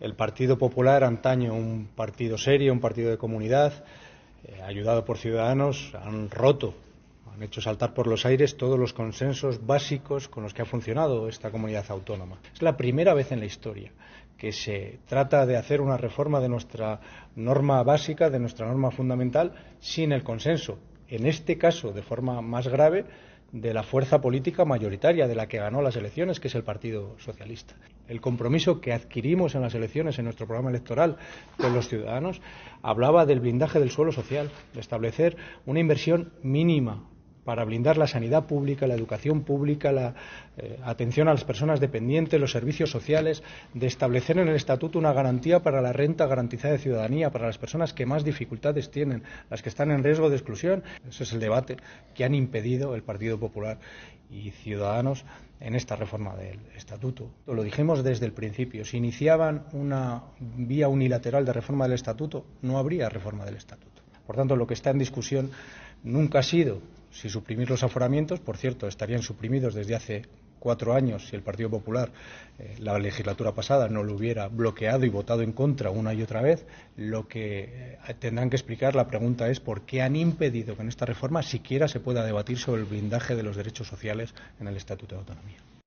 El Partido Popular, antaño un partido serio, un partido de comunidad, eh, ayudado por ciudadanos, han roto, han hecho saltar por los aires todos los consensos básicos con los que ha funcionado esta comunidad autónoma. Es la primera vez en la historia que se trata de hacer una reforma de nuestra norma básica, de nuestra norma fundamental, sin el consenso. En este caso, de forma más grave, de la fuerza política mayoritaria de la que ganó las elecciones, que es el Partido Socialista. El compromiso que adquirimos en las elecciones, en nuestro programa electoral con los ciudadanos, hablaba del blindaje del suelo social, de establecer una inversión mínima para blindar la sanidad pública, la educación pública, la eh, atención a las personas dependientes, los servicios sociales, de establecer en el Estatuto una garantía para la renta garantizada de ciudadanía, para las personas que más dificultades tienen, las que están en riesgo de exclusión. Ese es el debate que han impedido el Partido Popular y Ciudadanos en esta reforma del Estatuto. Lo dijimos desde el principio. Si iniciaban una vía unilateral de reforma del Estatuto, no habría reforma del Estatuto. Por tanto, lo que está en discusión nunca ha sido si suprimir los aforamientos, por cierto, estarían suprimidos desde hace cuatro años si el Partido Popular eh, la legislatura pasada no lo hubiera bloqueado y votado en contra una y otra vez, lo que eh, tendrán que explicar la pregunta es por qué han impedido que en esta reforma siquiera se pueda debatir sobre el blindaje de los derechos sociales en el Estatuto de Autonomía.